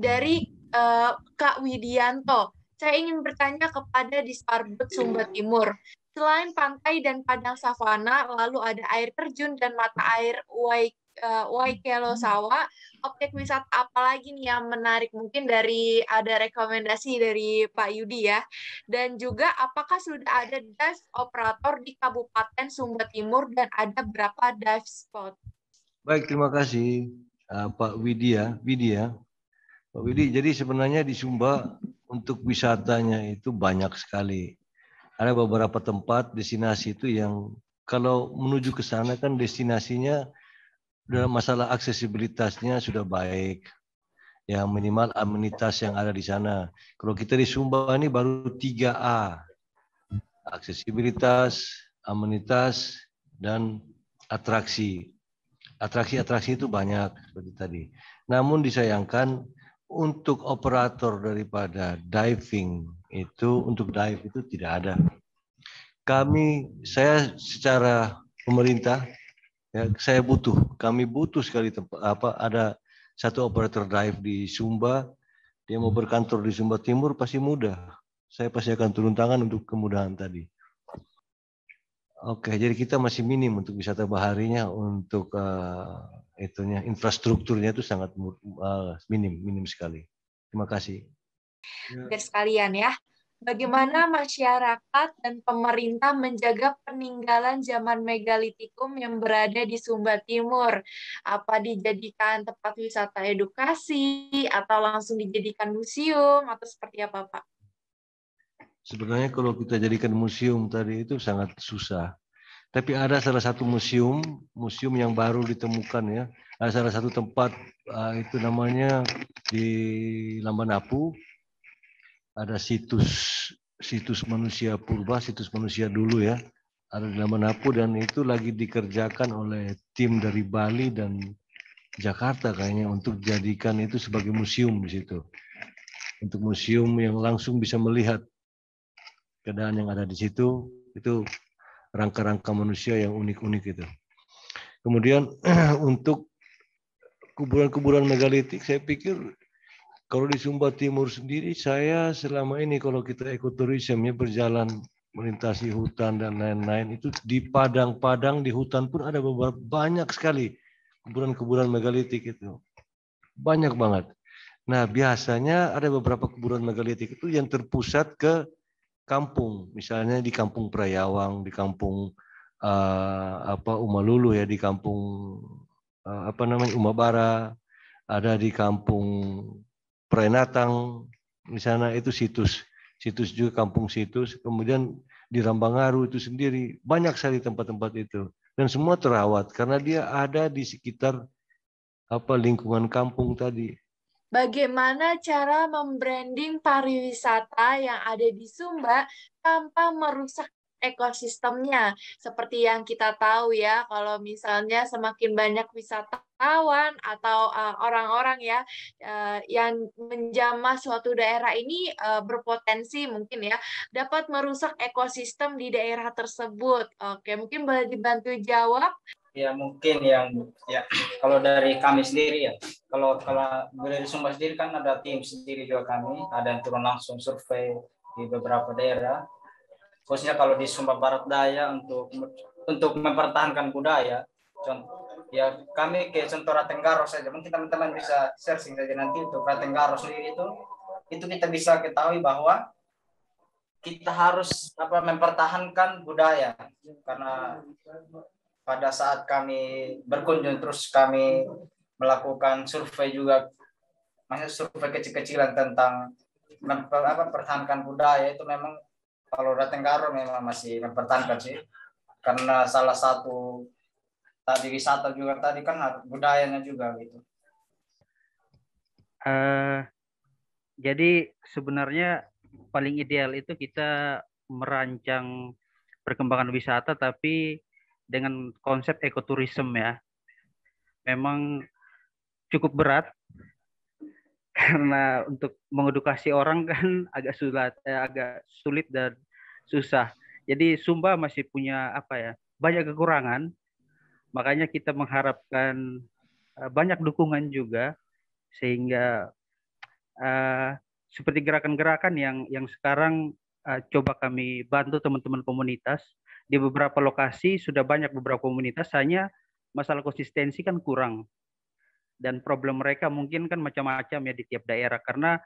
dari uh, Kak Widianto. Saya ingin bertanya kepada di Sparbut, Sumba Timur. Selain pantai dan padang savana, lalu ada air terjun dan mata air Waik uh, eh, Waikelo Sawa, objek wisata apa lagi nih yang menarik? Mungkin dari ada rekomendasi dari Pak Yudi ya. Dan juga apakah sudah ada dive operator di Kabupaten Sumba Timur dan ada berapa dive spot? Baik, terima kasih uh, Pak Widya. Widya, Pak Widi, jadi sebenarnya di Sumba untuk wisatanya itu banyak sekali. Ada beberapa tempat destinasi itu yang kalau menuju ke sana kan destinasinya dalam masalah aksesibilitasnya sudah baik. Ya minimal amenitas yang ada di sana. Kalau kita di Sumba ini baru 3A. Aksesibilitas, amenitas, dan atraksi. Atraksi-atraksi itu banyak seperti tadi. Namun disayangkan untuk operator daripada diving itu untuk dive itu tidak ada. Kami saya secara pemerintah ya saya butuh, kami butuh sekali tempat apa ada satu operator dive di Sumba, dia mau berkantor di Sumba Timur pasti mudah. Saya pasti akan turun tangan untuk kemudahan tadi. Oke, jadi kita masih minim untuk wisata baharinya untuk uh, itunya infrastrukturnya itu sangat uh, minim minim sekali. Terima kasih. Biar ya. sekalian ya. Bagaimana masyarakat dan pemerintah menjaga peninggalan zaman megalitikum yang berada di Sumba Timur? Apa dijadikan tempat wisata edukasi atau langsung dijadikan museum atau seperti apa, Pak? Sebenarnya kalau kita jadikan museum tadi itu sangat susah tapi ada salah satu museum, museum yang baru ditemukan ya. Ada salah satu tempat uh, itu namanya di Lambanapu. Ada situs situs manusia purba, situs manusia dulu ya. Ada di Lambanapu dan itu lagi dikerjakan oleh tim dari Bali dan Jakarta kayaknya untuk jadikan itu sebagai museum di situ. Untuk museum yang langsung bisa melihat keadaan yang ada di situ itu rangka-rangka manusia yang unik-unik itu. Kemudian untuk kuburan-kuburan megalitik, saya pikir kalau di Sumba Timur sendiri, saya selama ini kalau kita ekoturismnya berjalan melintasi hutan dan lain-lain, itu di padang-padang di hutan pun ada beberapa banyak sekali kuburan-kuburan megalitik itu. Banyak banget. Nah, biasanya ada beberapa kuburan megalitik itu yang terpusat ke kampung, misalnya di kampung Prayawang, di kampung uh, apa Umalulu ya, di kampung uh, apa namanya Umabara, ada di kampung Prenatang, misalnya itu situs, situs juga kampung situs, kemudian di Rambangaru itu sendiri banyak sekali tempat-tempat itu dan semua terawat karena dia ada di sekitar apa lingkungan kampung tadi Bagaimana cara membranding pariwisata yang ada di Sumba tanpa merusak ekosistemnya. Seperti yang kita tahu ya, kalau misalnya semakin banyak wisatawan atau orang eh, orang-orang ya uh, yang menjamah suatu daerah ini uh, berpotensi mungkin ya dapat merusak ekosistem di daerah tersebut. Oke, mungkin boleh dibantu jawab ya mungkin yang ya kalau dari kami sendiri ya kalau kalau dari Sumba sendiri kan ada tim sendiri juga kami ada yang turun langsung survei di beberapa daerah khususnya kalau di Sumba Barat Daya untuk untuk mempertahankan budaya contoh ya kami ke contoh Ratenggaro saja mungkin teman-teman bisa searching saja nanti untuk Ratenggaro sendiri itu itu kita bisa ketahui bahwa kita harus apa mempertahankan budaya karena pada saat kami berkunjung terus kami melakukan survei juga masih survei kecil-kecilan tentang apa, pertahankan budaya itu memang kalau datang Karo memang masih mempertahankan sih karena salah satu tadi wisata juga tadi kan budayanya juga gitu. Uh, jadi sebenarnya paling ideal itu kita merancang perkembangan wisata tapi dengan konsep ekoturism ya. Memang cukup berat karena untuk mengedukasi orang kan agak sulit eh, agak sulit dan susah. Jadi Sumba masih punya apa ya? banyak kekurangan. Makanya kita mengharapkan eh, banyak dukungan juga sehingga uh, seperti gerakan-gerakan yang yang sekarang uh, coba kami bantu teman-teman komunitas di beberapa lokasi sudah banyak beberapa komunitas hanya masalah konsistensi kan kurang dan problem mereka mungkin kan macam-macam ya di tiap daerah karena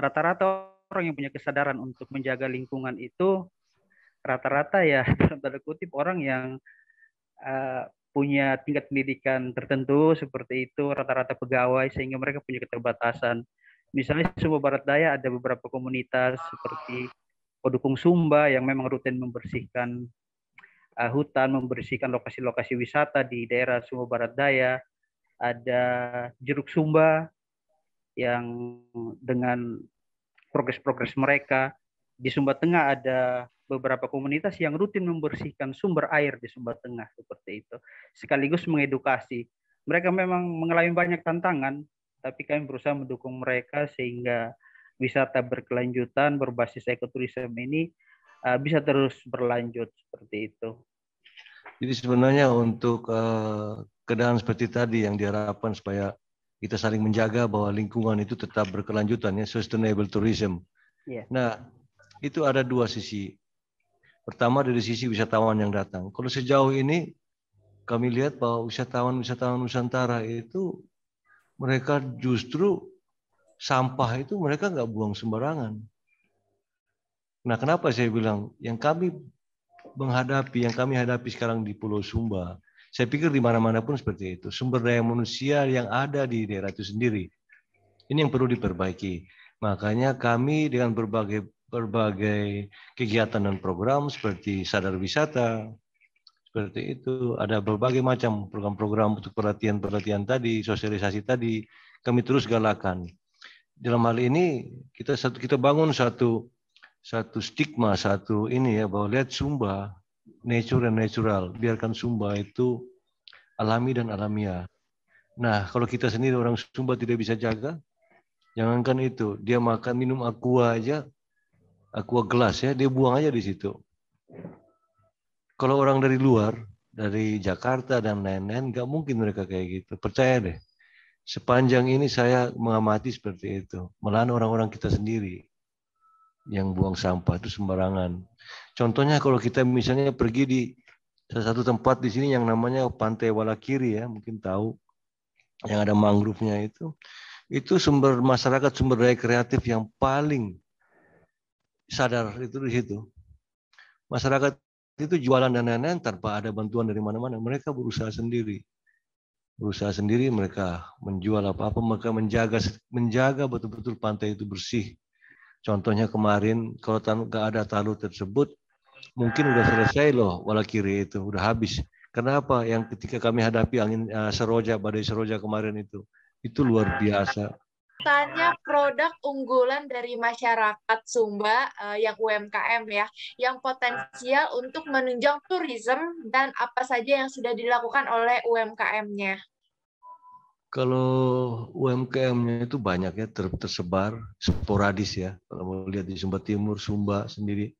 rata-rata orang yang punya kesadaran untuk menjaga lingkungan itu rata-rata ya dalam tanda kutip orang yang uh, punya tingkat pendidikan tertentu seperti itu rata-rata pegawai sehingga mereka punya keterbatasan misalnya semua Barat Daya ada beberapa komunitas seperti pendukung Sumba yang memang rutin membersihkan uh, hutan, membersihkan lokasi-lokasi wisata di daerah Sumba Barat Daya. Ada Jeruk Sumba yang dengan progres-progres mereka. Di Sumba Tengah ada beberapa komunitas yang rutin membersihkan sumber air di Sumba Tengah seperti itu. Sekaligus mengedukasi. Mereka memang mengalami banyak tantangan, tapi kami berusaha mendukung mereka sehingga wisata berkelanjutan berbasis ekoturism ini uh, bisa terus berlanjut seperti itu. Jadi sebenarnya untuk uh, keadaan seperti tadi yang diharapkan supaya kita saling menjaga bahwa lingkungan itu tetap berkelanjutan ya sustainable tourism. Yeah. Nah itu ada dua sisi. Pertama dari sisi wisatawan yang datang. Kalau sejauh ini kami lihat bahwa wisatawan-wisatawan Nusantara itu mereka justru sampah itu mereka nggak buang sembarangan. Nah, kenapa saya bilang yang kami menghadapi, yang kami hadapi sekarang di Pulau Sumba, saya pikir di mana-mana pun seperti itu. Sumber daya manusia yang ada di daerah itu sendiri. Ini yang perlu diperbaiki. Makanya kami dengan berbagai berbagai kegiatan dan program seperti sadar wisata, seperti itu. Ada berbagai macam program-program untuk perhatian-perhatian tadi, sosialisasi tadi, kami terus galakan dalam hal ini kita satu kita bangun satu satu stigma satu ini ya bahwa lihat Sumba nature dan natural biarkan Sumba itu alami dan alamiah. Nah kalau kita sendiri orang Sumba tidak bisa jaga, jangankan itu dia makan minum aqua aja aqua gelas ya dia buang aja di situ. Kalau orang dari luar dari Jakarta dan lain-lain nggak mungkin mereka kayak gitu percaya deh Sepanjang ini saya mengamati seperti itu. Melahan orang-orang kita sendiri yang buang sampah itu sembarangan. Contohnya kalau kita misalnya pergi di salah satu tempat di sini yang namanya Pantai Walakiri ya, mungkin tahu yang ada mangrove-nya itu. Itu sumber masyarakat sumber daya kreatif yang paling sadar itu di situ. Masyarakat itu jualan dan lain-lain tanpa ada bantuan dari mana-mana. Mereka berusaha sendiri berusaha sendiri mereka menjual apa-apa mereka menjaga menjaga betul-betul pantai itu bersih contohnya kemarin kalau tidak ada talu tersebut mungkin sudah selesai loh wala kiri itu sudah habis kenapa yang ketika kami hadapi angin uh, seroja badai seroja kemarin itu itu luar biasa Tanya produk unggulan dari masyarakat Sumba uh, yang UMKM ya, yang potensial untuk menunjang turisme dan apa saja yang sudah dilakukan oleh UMKM-nya. Kalau UMKM-nya itu banyak ya ter tersebar sporadis ya. Kalau mau lihat di Sumba Timur, Sumba sendiri,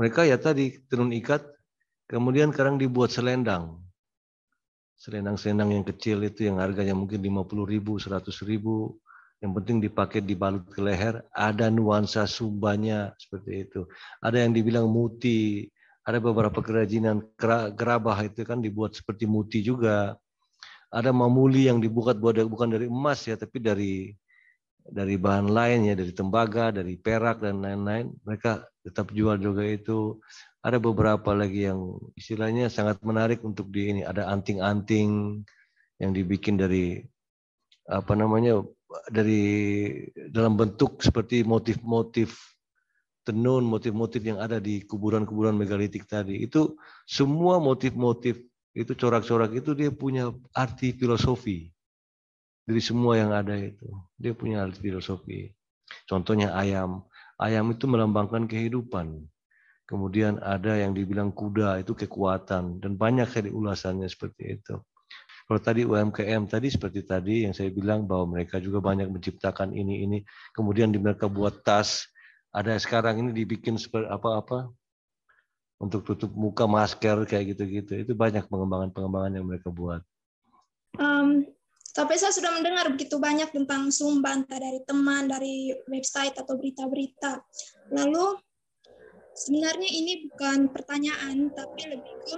mereka ya tadi tenun ikat, kemudian sekarang dibuat selendang selendang-selendang yang kecil itu yang harganya mungkin 50 ribu, 100 ribu, yang penting dipakai dibalut ke leher, ada nuansa sumbanya seperti itu. Ada yang dibilang muti, ada beberapa kerajinan gerabah itu kan dibuat seperti muti juga. Ada mamuli yang dibuat bukan dari emas ya, tapi dari dari bahan lain ya, dari tembaga, dari perak dan lain-lain. Mereka tetap jual juga itu. Ada beberapa lagi yang istilahnya sangat menarik untuk di ini. Ada anting-anting yang dibikin dari apa namanya dari dalam bentuk seperti motif-motif tenun, motif-motif yang ada di kuburan-kuburan megalitik tadi. Itu semua motif-motif itu corak-corak itu dia punya arti filosofi. Dari semua yang ada itu, dia punya arti filosofi. Contohnya ayam. Ayam itu melambangkan kehidupan. Kemudian ada yang dibilang kuda itu kekuatan dan banyak dari ulasannya seperti itu. Kalau tadi UMKM, tadi seperti tadi yang saya bilang bahwa mereka juga banyak menciptakan ini ini, kemudian di mereka buat tas. Ada sekarang ini dibikin seperti apa-apa untuk tutup muka masker kayak gitu-gitu. Itu banyak pengembangan-pengembangan yang mereka buat. Um, tapi saya sudah mendengar begitu banyak tentang Sumba, dari teman, dari website, atau berita-berita. Lalu, sebenarnya ini bukan pertanyaan, tapi lebih ke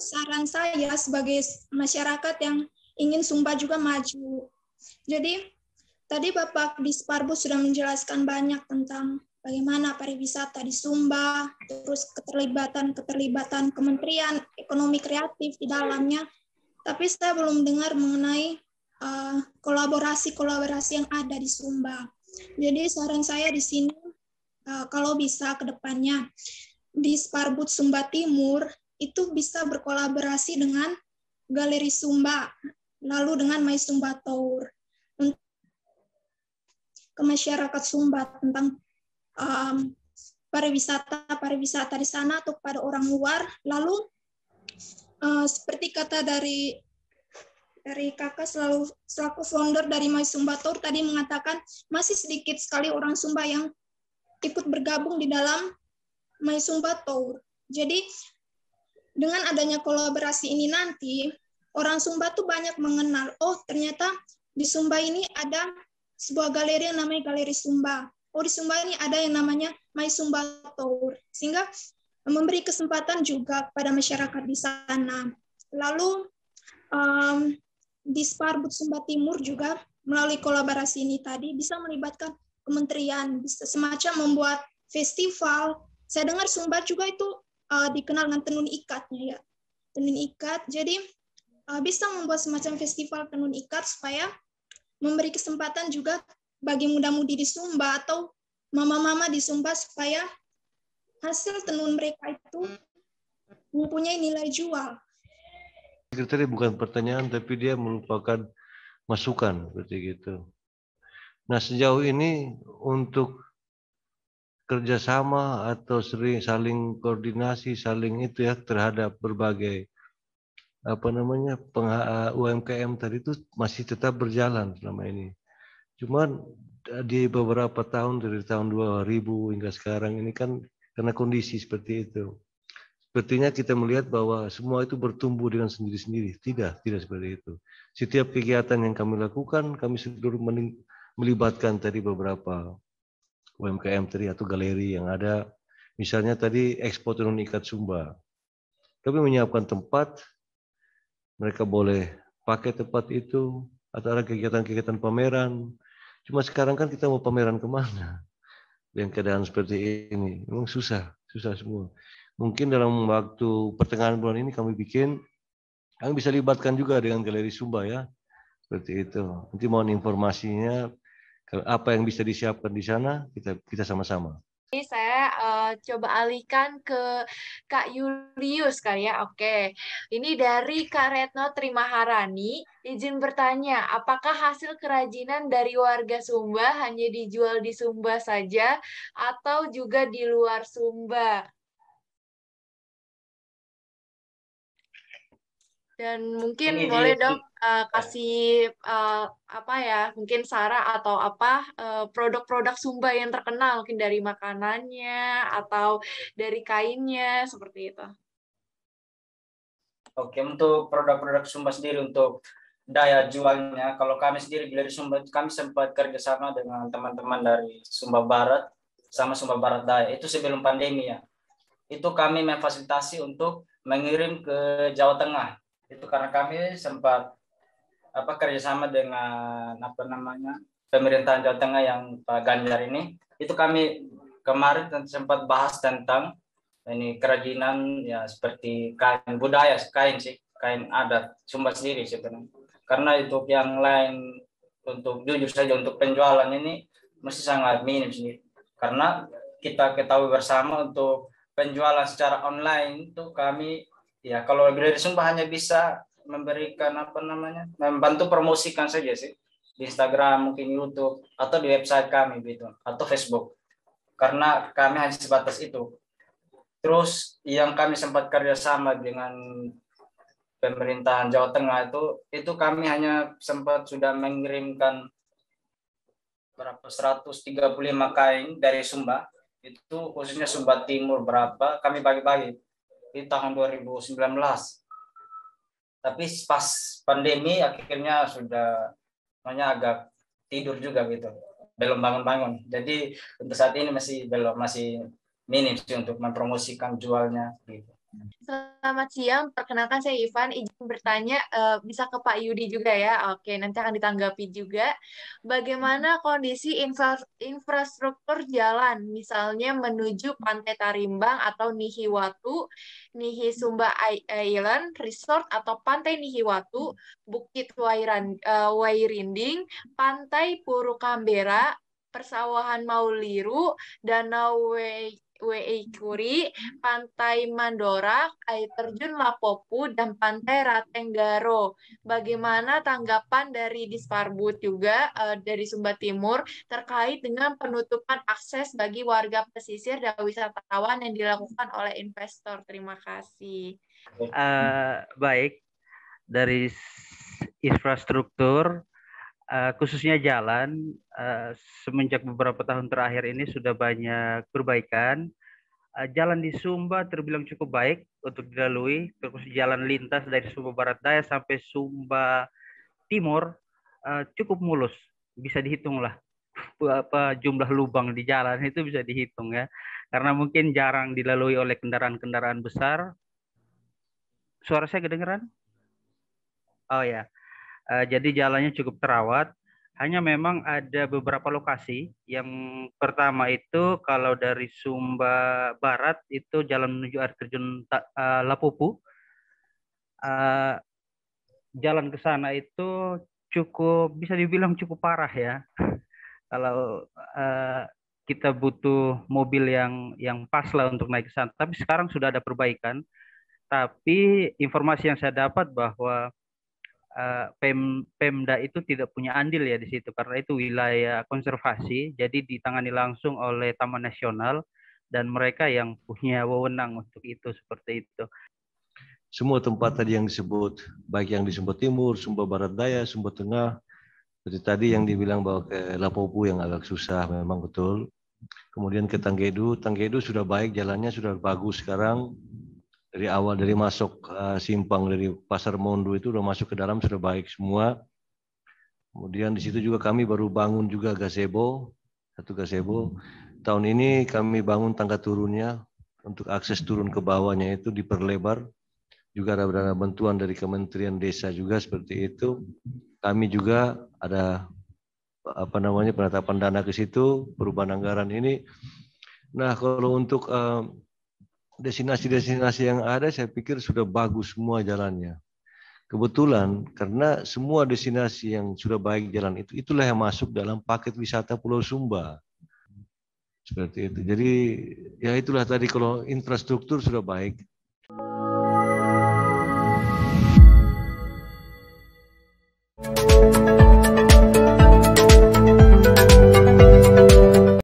saran saya sebagai masyarakat yang ingin Sumba juga maju. Jadi tadi Bapak Disparbud sudah menjelaskan banyak tentang bagaimana pariwisata di Sumba, terus keterlibatan-keterlibatan Kementerian Ekonomi Kreatif di dalamnya. Tapi saya belum dengar mengenai eh, kolaborasi-kolaborasi uh, yang ada di Sumba. Jadi saran saya di sini, uh, kalau bisa ke depannya, di Sparbut Sumba Timur itu bisa berkolaborasi dengan Galeri Sumba, lalu dengan Mai Sumba Tour. ke masyarakat Sumba tentang um, pariwisata pariwisata di sana atau pada orang luar lalu uh, seperti kata dari dari kakak selalu selaku founder dari Mai Sumba Tour tadi mengatakan masih sedikit sekali orang Sumba yang ikut bergabung di dalam Mai Sumba Tour. Jadi dengan adanya kolaborasi ini nanti orang Sumba tuh banyak mengenal oh ternyata di Sumba ini ada sebuah galeri yang namanya Galeri Sumba. Oh di Sumba ini ada yang namanya My Sumba Tour sehingga memberi kesempatan juga kepada masyarakat di sana. Lalu um, di Sparbut Sumba Timur juga melalui kolaborasi ini tadi bisa melibatkan kementerian, bisa semacam membuat festival. Saya dengar Sumba juga itu uh, dikenal dengan tenun ikatnya ya. Tenun ikat. Jadi uh, bisa membuat semacam festival tenun ikat supaya memberi kesempatan juga bagi muda-mudi di Sumba atau mama-mama di Sumba supaya hasil tenun mereka itu mempunyai nilai jual. Sekretari bukan pertanyaan tapi dia merupakan masukan seperti gitu. Nah sejauh ini untuk kerjasama atau sering saling koordinasi, saling itu ya terhadap berbagai apa namanya eh, UMKM tadi itu masih tetap berjalan selama ini. Cuma eh, di beberapa tahun dari tahun 2000 hingga sekarang ini kan karena kondisi seperti itu. Sepertinya kita melihat bahwa semua itu bertumbuh dengan sendiri-sendiri. Tidak, tidak seperti itu. Setiap kegiatan yang kami lakukan, kami seluruh melibatkan tadi beberapa UMKM tadi atau galeri yang ada misalnya tadi ekspor tenun ikat Sumba. Kami menyiapkan tempat, mereka boleh pakai tempat itu atau ada kegiatan-kegiatan pameran. Cuma sekarang kan kita mau pameran kemana? Yang keadaan seperti ini, memang susah, susah semua. Mungkin dalam waktu pertengahan bulan ini kami bikin, kami bisa libatkan juga dengan galeri Sumba ya, seperti itu. Nanti mohon informasinya apa yang bisa disiapkan di sana kita kita sama-sama. Ini saya uh, coba alihkan ke Kak Julius kali ya. Oke. Ini dari Kak Retno Trimaharani. Izin bertanya, apakah hasil kerajinan dari warga Sumba hanya dijual di Sumba saja atau juga di luar Sumba? Dan mungkin ini, boleh dong uh, kasih uh, apa ya, mungkin Sarah atau apa produk eh, produk-produk Sumba yang terkenal mungkin dari makanannya atau dari kainnya seperti itu. Oke, untuk produk-produk Sumba sendiri untuk daya jualnya, kalau kami sendiri dari Sumba kami sempat kerjasama dengan teman-teman dari Sumba Barat sama Sumba Barat Daya itu sebelum pandemi ya. Itu kami memfasilitasi untuk mengirim ke Jawa Tengah itu karena kami sempat apa kerjasama dengan apa namanya pemerintahan Jawa Tengah yang Pak Ganjar ini itu kami kemarin sempat bahas tentang ini kerajinan ya seperti kain budaya kain sih kain adat Sumba sendiri sebenarnya karena itu yang lain untuk jujur saja untuk penjualan ini masih sangat minim sih karena kita ketahui bersama untuk penjualan secara online itu kami ya kalau dari Sumba hanya bisa memberikan apa namanya membantu promosikan saja sih di Instagram mungkin YouTube atau di website kami gitu atau Facebook karena kami hanya sebatas itu terus yang kami sempat kerjasama dengan pemerintahan Jawa Tengah itu itu kami hanya sempat sudah mengirimkan berapa 135 kain dari Sumba itu khususnya Sumba Timur berapa kami bagi-bagi di tahun 2019. Tapi pas pandemi akhirnya sudah namanya agak tidur juga gitu. Belum bangun-bangun. Jadi untuk saat ini masih belum masih minim sih untuk mempromosikan jualnya gitu. Selamat siang, perkenalkan saya Ivan. Izin bertanya, uh, bisa ke Pak Yudi juga ya? Oke, nanti akan ditanggapi juga. Bagaimana kondisi infra infrastruktur jalan, misalnya menuju Pantai Tarimbang atau Nihiwatu, Nihi Sumba Island Resort atau Pantai Nihiwatu, Bukit Wairan, uh, Wairinding, Pantai Purukambera, Persawahan Mauliru, Danau We WI Kuri, mm-hmm. Pantai Mandora, Air Terjun Lapopu, dan Pantai Ratenggaro. Bagaimana tanggapan dari Disparbud juga uh, dari Sumba Timur terkait dengan penutupan akses bagi warga pesisir dan wisatawan yang dilakukan oleh investor? Terima kasih. Uh, baik, dari infrastruktur uh, khususnya jalan uh, semenjak beberapa tahun terakhir ini sudah banyak perbaikan. Uh, jalan di Sumba terbilang cukup baik untuk dilalui, terus jalan lintas dari Sumba Barat Daya sampai Sumba Timur uh, cukup mulus, bisa dihitung lah apa jumlah lubang di jalan itu bisa dihitung ya karena mungkin jarang dilalui oleh kendaraan-kendaraan besar suara saya kedengeran oh ya Eh, jadi jalannya cukup terawat. Hanya memang ada beberapa lokasi. Yang pertama itu kalau dari Sumba Barat itu jalan menuju air terjun eh, Lapupu. Eh, jalan ke sana itu cukup bisa dibilang cukup parah ya. kalau kita butuh mobil yang yang pas lah untuk naik ke sana. Tapi sekarang sudah ada perbaikan. Tapi informasi yang saya dapat bahwa Eh, Pem, Pemda itu tidak punya andil ya di situ karena itu wilayah konservasi jadi ditangani langsung oleh Taman Nasional dan mereka yang punya wewenang untuk itu seperti itu. Semua tempat tadi yang disebut baik yang di Sumba Timur, Sumba Barat Daya, Sumba Tengah seperti tadi yang dibilang bahwa ke Lapopu yang agak susah memang betul. Kemudian ke Tanggedu, Tanggedu sudah baik jalannya sudah bagus sekarang dari awal dari masuk uh, simpang dari pasar Mondo itu udah masuk ke dalam sudah baik semua. Kemudian di situ juga kami baru bangun juga gazebo, satu gazebo. Tahun ini kami bangun tangga turunnya untuk akses turun ke bawahnya itu diperlebar. Juga ada dana bantuan dari Kementerian Desa juga seperti itu. Kami juga ada apa namanya penetapan dana ke situ, perubahan anggaran ini. Nah, kalau untuk uh, destinasi-destinasi yang ada saya pikir sudah bagus semua jalannya. Kebetulan karena semua destinasi yang sudah baik jalan itu itulah yang masuk dalam paket wisata Pulau Sumba. Seperti itu. Jadi ya itulah tadi kalau infrastruktur sudah baik,